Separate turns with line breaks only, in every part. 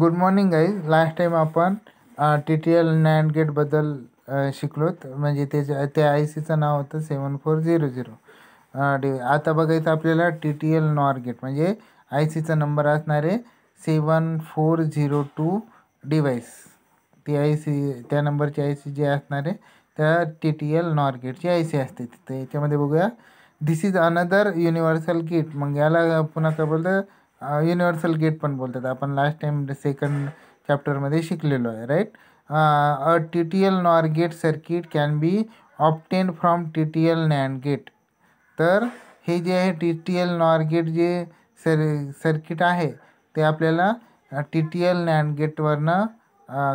Good morning guys last time आपण T T L NAND गेटबद्दल शिकलोत म्हणजे त्याच्या त्या आय सीचं नाव होतं सेवन फोर झिरो झिरो आता बघायचं आपल्याला T T L NOR gate म्हणजे आय सीचा नंबर असणारे seven four zero two device ती आय सी त्या नंबरची आय सी जी असणारे त्या टी टी एल नॉर गेटची आय सी असते तिथे याच्यामध्ये बघूया this is another universal gate मग याला पुन्हा काय बोलतं युनिव्हर्सल गेट पण बोलतात आपण लास्ट टाइम सेकंड चॅप्टरमध्ये शिकलेलो आहे right uh T T L NOR gate circuit can be obtained from T T L NAND gate तर हे जे आहे T T L NOR gate जे सर सर्किट आहे ते आपल्याला टी टी एल नॅन गेटवरनं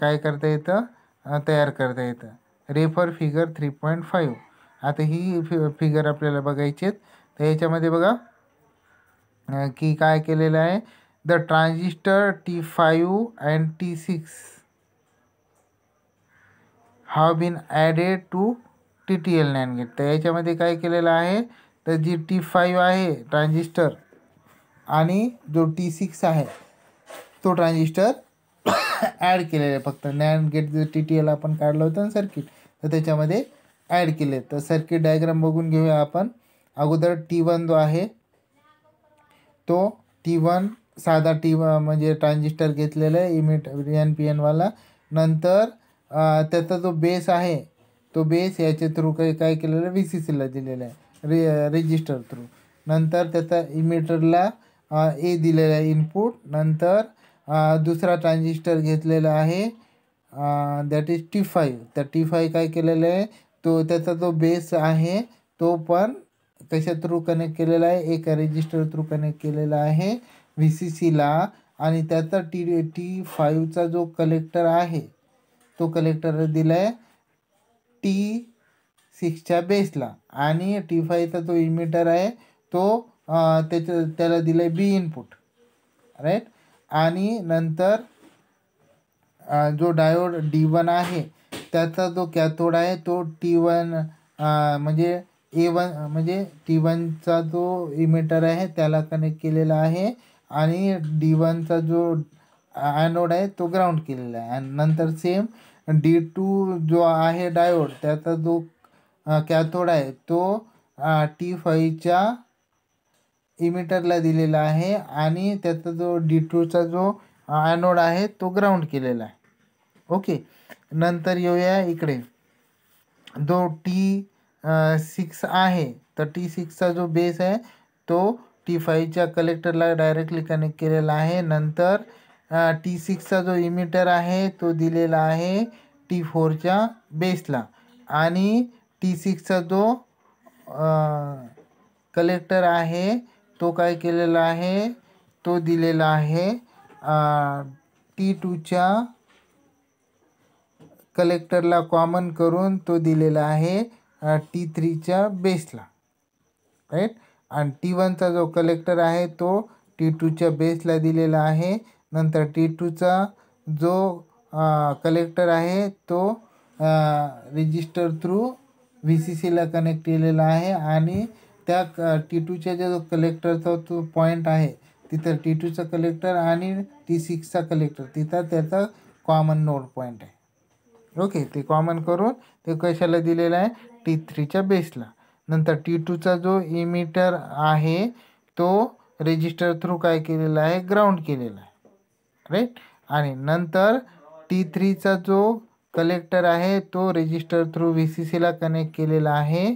काय करता येतं तयार करता येतं refer figure three point five आता ही फि फिगर आपल्याला बघायची आहेत तर याच्यामध्ये बघा की काय केलेलं आहे the transistor T five and T six have been added to T T L NAND gate तर याच्यामध्ये काय केलेलं आहे तर जी टी फाईव्ह आहे ट्रान्झिस्टर आणि जो टी सिक्स आहे तो ट्रान्झिस्टर ॲड केलेला आहे फक्त नॅन गेट जो टी टी एल आपण काढलं होतं ना सर्किट तर त्याच्यामध्ये ॲड केले तर सर्किट डायग्राम बघून घेऊया आपण अगोदर टी वन जो आहे तो टी वन साधा टी म्हणजे ट्रान्झिस्टर घेतलेला आहे इमिट एन पी एनवाला नंतर त्याचा जो बेस आहे तो बेस याच्या थ्रू काही काय केलेलं आहे व्ही सी सीला दिलेला आहे रि रेजिस्टर थ्रू नंतर त्याचा इमिटरला ए दिलेला आहे इनपुट नंतर दुसरा ट्रान्झिस्टर घेतलेला आहे दॅट इज टी फाईव्ह त्या टी फाईव्ह काय केलेलं आहे तो त्याचा जो बेस आहे तो पण कशा थ्रू कनेक्ट केलेला आहे एका रेजिस्टर थ्रू कनेक्ट केलेला आहे व्ही सी सीला आणि त्याचा टी टी फाईव्हचा जो कलेक्टर आहे तो कलेक्टर दिला आहे टी सिक्सच्या बेसला आणि टी फाईचा जो इमिटर आहे तो त्याच्या त्याला दिलं आहे बी इनपुट राईट आणि नंतर जो डायोड डी वन आहे त्याचा जो कॅथोड आहे तो टी वन म्हणजे ए वन म्हणजे टी वनचा जो इमिटर आहे त्याला कनेक्ट केलेला आहे आणि डी वनचा जो ॲनोड आहे तो ग्राउंड केलेला आहे आणि नंतर सेम डी टू जो आहे डायोड त्याचा जो कॅथोड आहे तो टी फाईच्या इमिटरला दिलेला आहे आणि त्याचा जो डी टूचा जो ॲनोड आहे तो ग्राउंड केलेला आहे ओके नंतर येऊया इकडे जो टी सिक्स आहे तर टी सिक्सचा जो बेस आहे तो टी फाईव्हच्या कलेक्टरला डायरेक्टली कनेक्ट केलेला आहे नंतर टी सिक्सचा जो इमिटर आहे तो दिलेला आहे टी फोरच्या बेसला आणि टी सिक्सचा जो कलेक्टर आहे तो काय केलेला आहे तो दिलेला आहे टी टूच्या कलेक्टरला कॉमन करून तो दिलेला आहे टी थ्रीच्या बेसला राईट आणि टी वनचा जो कलेक्टर आहे तो टी टूच्या बेसला दिलेला आहे नंतर टी टूचा जो कलेक्टर आहे तो रजिस्टर थ्रू व्ही सी सीला कनेक्ट केलेला आहे आणि त्या क टी टूच्या जो कलेक्टरचा तो पॉईंट आहे तिथं टी टूचा कलेक्टर आणि टी सिक्सचा कलेक्टर तिथं त्याचा कॉमन नोड पॉईंट आहे ओके ते कॉमन करून ते कशाला दिलेलं आहे टी थ्रीच्या बेसला नंतर टी टूचा जो इमीटर आहे तो रेजिस्टर थ्रू काय केलेला आहे ग्राउंड केलेला आहे राईट आणि नंतर टी थ्रीचा जो कलेक्टर आहे तो रेजिस्टर थ्रू वी सी सीला कनेक्ट केलेला आहे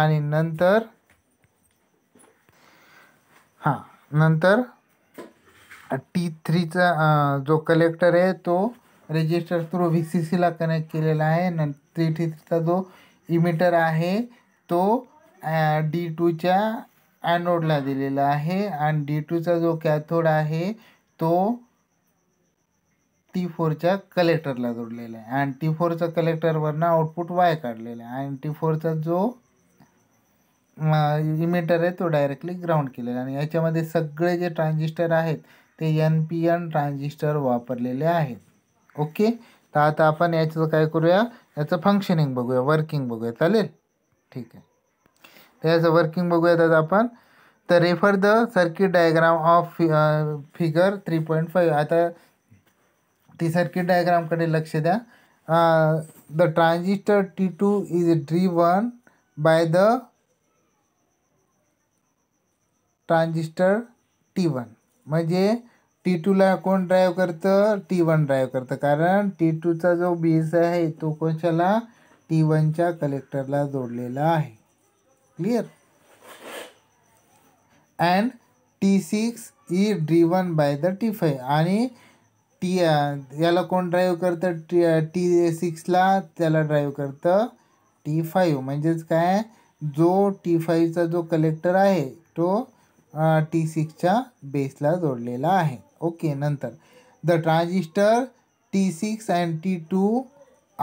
आणि नंतर हां नंतर टी थ्रीचा जो कलेक्टर आहे तो रेजिस्टर थ्रू वी सी सीला कनेक्ट केलेला आहे न टी थ्रीचा जो इमिटर आहे तो डी टूच्या ॲनोडला दिलेला आहे आणि डी टूचा जो कॅथोड आहे तो टी फोरच्या कलेक्टरला जोडलेला आहे आणि टी फोरचा कलेक्टरवरनं आउटपुट वाय काढलेला आहे आणि टी फोरचा जो इमिटर आहे तो डायरेक्टली ग्राउंड केलेला आणि याच्यामध्ये सगळे जे ट्रान्झिस्टर आहेत ते एन पी एन ट्रान्झिस्टर वापरलेले आहेत ओके तर आता आपण याचं काय करूया याचं फंक्शनिंग बघूया वर्किंग बघूया चालेल ठीक आहे तर याचं वर्किंग बघूयात आता आपण तर refer the circuit diagram of फि फिगर थ्री पॉईंट फाईव्ह आता ती सर्किट डायग्रामकडे लक्ष द्या the transistor T two is driven by the transistor T one म्हणजे टी टूला कोण ड्राईव्ह करतं टी वन ड्राईव्ह करतं कारण टी टूचा जो बेस आहे तो कोणशाला टी वनच्या कलेक्टरला जोडलेला आहे clear and T six is driven by the T five आणि टी याला कोण ड्राईव्ह करतं टी टी सिक्सला त्याला ड्राईव्ह करतं टी फाईव्ह म्हणजेच काय जो टी फाईव्हचा जो कलेक्टर आहे तो टी सिक्सच्या बेसला जोडलेला आहे ओके नंतर the transistor T six and T two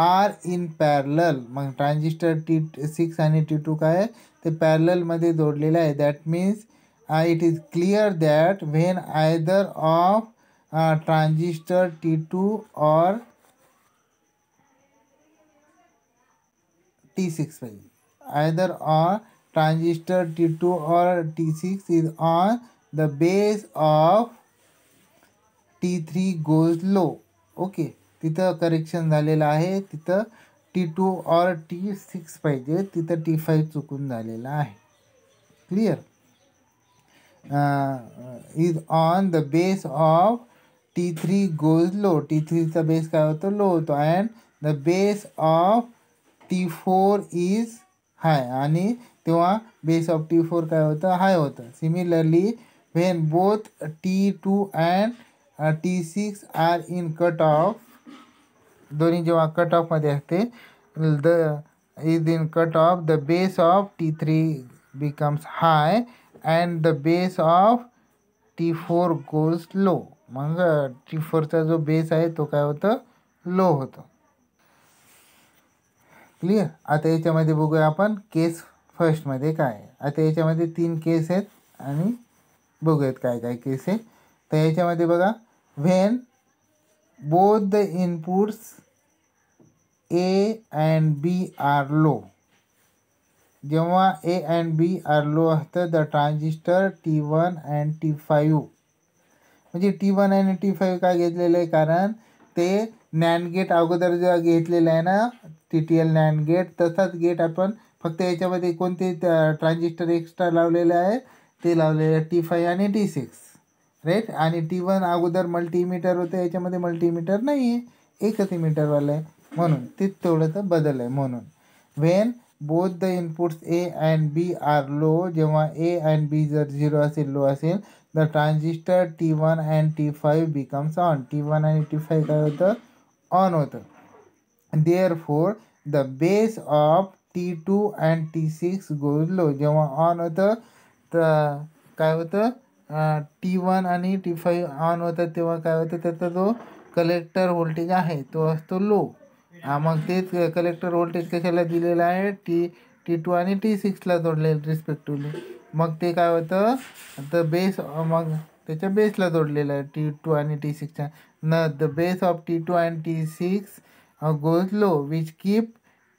are in parallel मग ट्रांजिस्टर टी सिक्स आणि टी टू काय ते मधे जोडलेलं आहे that means it is clear that when either of transistor T two or T six पाहिजे either or transistor T two or T six is on the base of T three goes low okay तिथं correction झालेलं आहे तिथं T two or T six पाहिजे तिथं T five चुकून झालेलं आहे clear is on the base of T three goes low T थ्रीचा बेस काय होतो लो होतो and the base of T four is high आणि तेव्हा बेस ऑफ टी फोर काय होतं हाय होतं similarly when both T two and T six are in cut off दोन्ही जेव्हा कट ऑफमध्ये असते the is in cut off the base of T three becomes high and the base of T four goes low मग T फोरचा जो base आहे तो काय होतं लो होतो क्लिअर आता याच्यामध्ये बघूया आपण केस फर्स्टमध्ये काय आहे आता याच्यामध्ये तीन केस आहेत आणि बघूयात काय काय केस आहे तर याच्यामध्ये बघा when both the inputs A and B are low. जेव्हा A and B are low असतं the transistor T one and T five म्हणजे टी वन आणि टी फाईव्ह का घेतलेलं आहे कारण ते नॅन गेट अगोदर जेव्हा घेतलेलं आहे ना T T L NAND gate तसाच गेट आपण फक्त याच्यामध्ये कोणते ट्रान्झिस्टर एक्स्ट्रा लावलेले आहे ते लावलेले टी फाईव्ह आणि टी सिक्स राईट आणि टी वन अगोदर मल्टीमीटर होतं याच्यामध्ये मल्टीमीटर नाही आहे एकच मीटरवालं आहे म्हणून ते थोडंसं बदल आहे म्हणून when both the inputs A and B are low जेव्हा ए अँड बी जर झिरो असेल लो असेल the transistor T one and T five becomes on T one आणि टी फाईव्ह काय होतं ऑन होतं therefore the base of T two and T six goes low जेव्हा on होतं तर काय होतं टी वन आणि टी फाईव्ह ऑन होतात तेव्हा काय होतं त्याचा जो कलेक्टर व्होल्टेज आहे तो असतो लो मग तेच कलेक्टर व्होल्टेज कशाला दिलेला आहे टी टी टू आणि टी सिक्सला जोडलेलं रिस्पेक्टिवली मग ते काय होतं तर बेस मग त्याच्या बेसला जोडलेलं आहे टी टू आणि टी सिक्सच्या न the base of T two and T six goes low which keep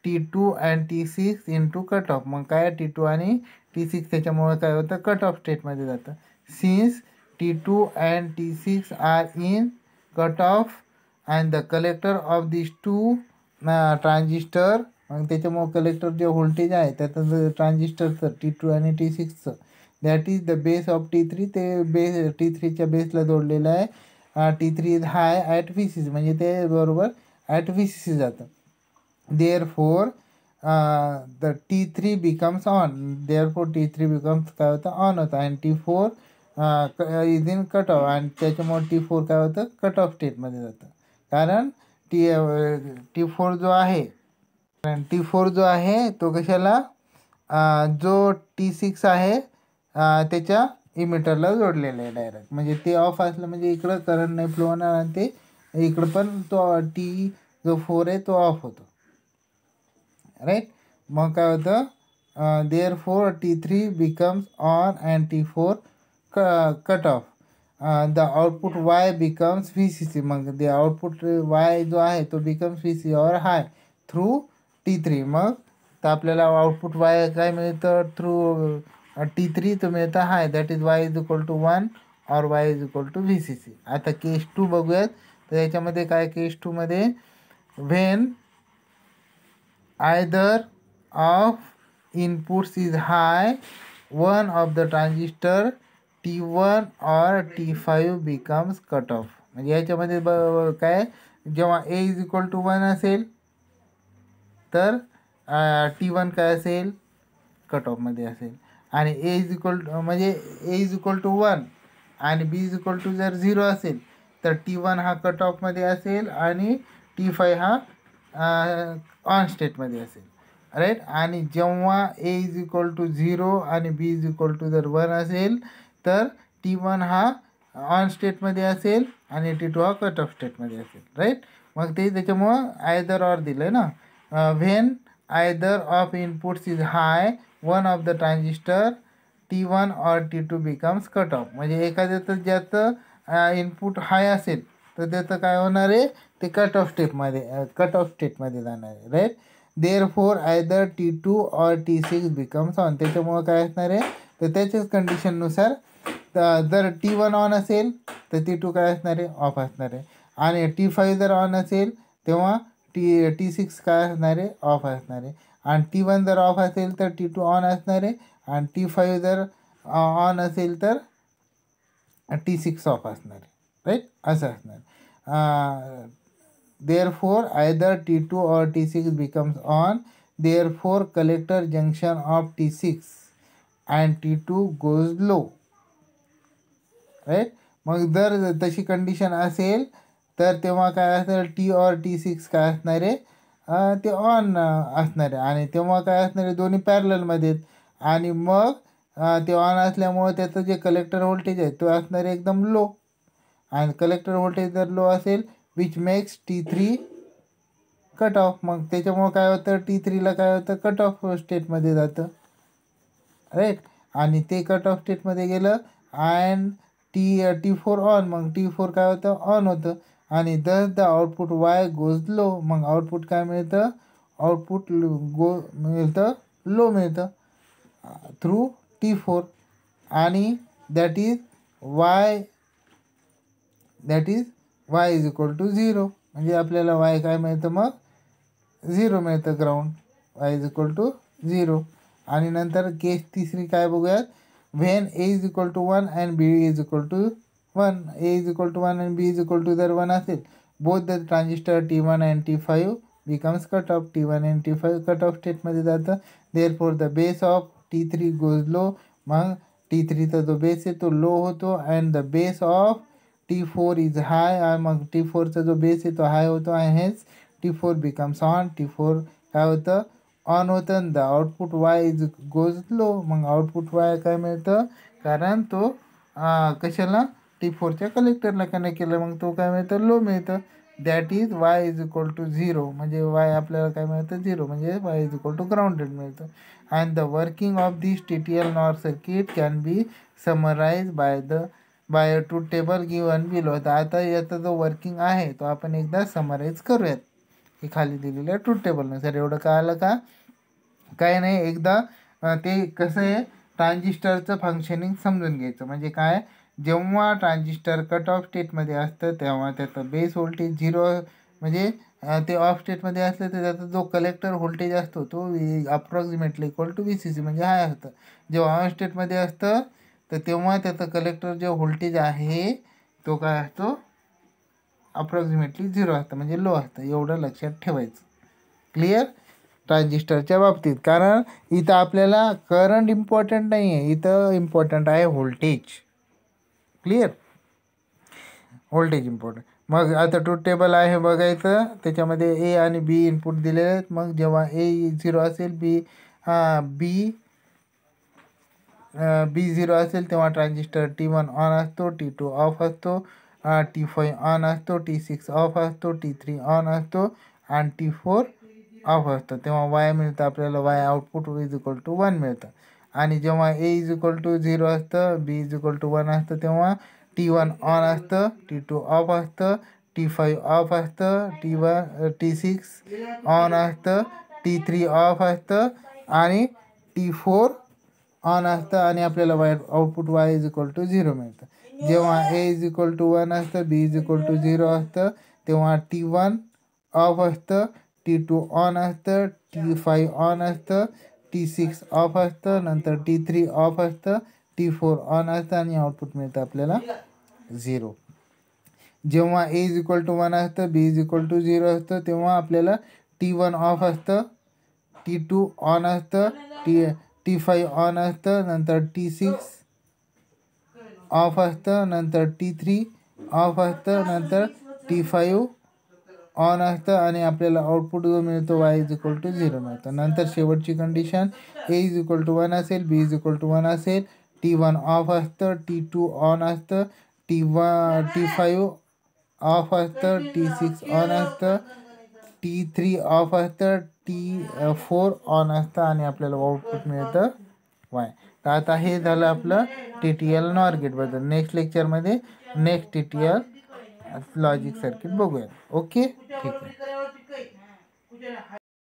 T two and T six in to cut off मग काय टी टू आणि टी सिक्स त्याच्यामुळे काय होतं कट ऑफ स्टेटमध्ये जातं since T2 and T6 are in cutoff and the collector of these two uh, transistor मग त्याच्यामुळं कलेक्टर जे व्होल्टेज आहे त्याचं ट्रान्झिस्टरचं टी टू आणि टी सिक्सचं that is the base of T three ते बेस टी थ्रीच्या बेसला जोडलेलं आहे T three is high at V C म्हणजे ते बरोबर ॲट व्ही सी सी जातं therefore the T three becomes on therefore T three becomes काय होतं ऑन होतं अँड टी फोर हां इज इन कट ऑफ आणि त्याच्यामुळे टी फोर काय होतं कट ऑफ स्टेटमध्ये जातं कारण टी टी फोर जो आहे कारण टी फोर जो आहे तो कशाला जो टी सिक्स आहे त्याच्या इमिटरला जोडलेला आहे डायरेक्ट म्हणजे ते ऑफ असलं म्हणजे इकडं करंट नाही फ्लो होणार आणि ते इकडं पण तो टी जो फोर आहे तो ऑफ होतो राईट मग काय होतं therefore T three becomes on and T four cut off the output Y becomes V C C मग द आउटपुट वाय जो आहे तो becomes V C or high through T three मग तर आपल्याला आउटपुट वाय काय मिळतं through T three तो मिळतं high that is Y is equal to one or Y is equal to V C C आता केस टू बघूयात तर याच्यामध्ये काय केस टूमध्ये when either of inputs is high one of the transistor T one or T five becomes cut off म्हणजे याच्यामध्ये ब काय जेव्हा A is equal to one असेल तर टी वन काय असेल कट ऑफमध्ये असेल आणि ए इज इक्वल टू म्हणजे A is equal to one आणि बी इज इक्वल टू जर झिरो असेल तर टी वन हा कट ऑफमध्ये असेल आणि टी फाय हा ऑन स्टेटमध्ये असेल राईट आणि जेव्हा A is equal to zero आणि बी इज इक्वल टू जर वन असेल तर टी वन हा ऑन स्टेटमध्ये असेल आणि टी टू हा कट ऑफ स्टेटमध्ये असेल राईट मग ते त्याच्यामुळं आयदर ऑर दिलं आहे ना when either of inputs is high one of the transistor T one or T two becomes cut off म्हणजे एखाद्याचं ज्याचं इनपुट हाय असेल तर त्याचं काय होणार आहे ते कट ऑफ स्टेपमध्ये कट ऑफ स्टेटमध्ये जाणार आहे right therefore either T two or T six becomes on त्याच्यामुळं काय असणार आहे तर त्याच्याच कंडिशननुसार तर जर टी वन ऑन असेल तर टी टू काय असणार आहे ऑफ असणार आहे आणि टी फाईव्ह जर ऑन असेल तेव्हा टी टी सिक्स काय असणार आहे ऑफ असणार आहे आणि टी वन जर ऑफ असेल तर टी टू ऑन असणार आहे आणि टी फाईव्ह जर ऑन असेल तर टी सिक्स ऑफ असणार आहे राईट असं असणार therefore either T two or T six becomes on therefore collector junction of T six and T two goes low right मग जर तशी कंडिशन असेल तर तेव्हा काय असेल टी ऑर टी सिक्स काय असणार आहे ते ऑन असणार आहे आणि तेव्हा काय असणार आहे दोन्ही पॅरलमध्ये आणि मग ते ऑन असल्यामुळे त्याचं जे कलेक्टर व्होल्टेज आहे तो असणार आहे एकदम लो आणि कलेक्टर व्होल्टेज जर लो असेल which makes T three cut off मग त्याच्यामुळं काय होतं टी थ्रीला काय होतं कट ऑफ स्टेटमध्ये जातं राईट आणि ते कट ऑफ स्टेटमध्ये गेलं and T T four on मग टी फोर काय होतं ऑन होतं आणि there the output Y goes low low मग आउटपुट काय मिळतं आउटपुट गो मिळतं लो मिळतं थ्रू टी फोर आणि that is Y that is Y is equal to zero म्हणजे आपल्याला वाय काय मिळतं मग झिरो मिळतं ground Y is equal to zero आणि नंतर केस तिसरी काय बघूयात when a is equal to 1 and b is equal to 1 a is equal to 1 and b is equal to their 1 acid both the transistor t1 and t5 becomes cut off t1 and t5 cut off state मध्ये जातं therefore the base of t3 goes low मग t3चा base is to low. Low and the base of T four is high. High मग T फोरचा the base आहे तो हाय होतो आणि hence T four becomes on. T four have the on होतं the output Y is goes low मग output Y काय मिळतं कारण तो कशाला टी फोरच्या कलेक्टरला कनेक्ट केलं मग तो काय मिळतं लो मिळतं that is Y is equal to zero म्हणजे वाय आपल्याला काय मिळतं झिरो म्हणजे Y is equal to grounded मिळतं and the working of this T T L NOR circuit can be summarise by the by two table given below तर आता याचा जो वर्किंग आहे तो आपण एकदा समराईज करूयात हे खाली दिलेलं आहे ट्रूथ टेबलने सर एवढं आलं का काय नाही एकदा ते कसं आहे ट्रान्झिस्टरचं फंक्शनिंग समजून घ्यायचं म्हणजे काय जेव्हा ट्रान्झिस्टर कट ऑफ स्टेटमध्ये असतं तेव्हा त्याचं बेस व्होल्टेज झिरो म्हणजे ते ऑफ स्टेटमध्ये असलं तर त्याचा जो कलेक्टर व्होल्टेज असतो तो approximately equal to V C C म्हणजे हाय असतं जेव्हा ऑन स्टेटमध्ये असतं तर तेव्हा त्याचं कलेक्टर जे व्होल्टेज आहे तो काय असतो अप्रॉक्सिमेटली झिरो असतं म्हणजे लो असतं एवढं लक्षात ठेवायचं क्लिअर ट्रान्झिस्टरच्या बाबतीत कारण इथं आपल्याला करंट इम्पॉर्टंट नाही आहे इथं इम्पॉर्टंट आहे व्होल्टेज क्लिअर व्होल्टेज इम्पॉर्टंट मग आता टू टेबल आहे बघायचं त्याच्यामध्ये ए आणि बी इनपुट दिले आहेत मग जेव्हा ए झिरो असेल बी बी बी झिरो असेल तेव्हा ट्रान्झिस्टर टी वन ऑन असतो टी टू ऑफ असतो टी फाईव्ह ऑन असतो टी सिक्स ऑफ असतो टी थ्री ऑन असतो आणि टी फोर ऑफ असतो तेव्हा वाय मिळतं आपल्याला Y output is equal to one मिळतं आणि जेव्हा A is equal to zero असतं B is equal to one असतं तेव्हा टी वन ऑन असतं टी टू ऑफ असतं टी फाईव्ह ऑफ असतं T one T six on असतं टी थ्री ऑफ असतं आणि टी फोर ऑन असतं आणि आपल्याला Y output Y is equal to zero मिळतं जेव्हा A is equal to one असतं B is equal to zero असतं तेव्हा टी वन ऑफ असतं टी टू ऑन असतं टी फाईव्ह ऑन असतं टी सिक्स ऑफ असतं नंतर टी थ्री ऑफ असतं टी फोर ऑन असतं आणि आउटपुट मिळतं आपल्याला झिरो जेव्हा A is equal to one असतं B is equal to zero असतं तेव्हा आपल्याला टी वन ऑफ असतं टी टू ऑन असतं टी टी फाईव्ह ऑन असतं नंतर टी सिक्स ऑफ असतं नंतर टी थ्री ऑफ असतं नंतर टी फाईव्ह ऑन असतं आणि आपल्याला आउटपुट जो मिळतो Y is equal to zero मिळतं नंतर शेवटची condition A is equal to one असेल B is equal to one असेल टी वन ऑफ असतं टी टू ऑन असतं T one T five off असतं टी सिक्स ऑन असतं टी थ्री ऑफ असतं टी फोर ऑन असतं आणि आपल्याला आउटपुट मिळतं वाय तर आता हे झालं आपलं T T L NOR next लेक्चरमध्ये next T T L logic circuit बघूया ओके ठीक आहे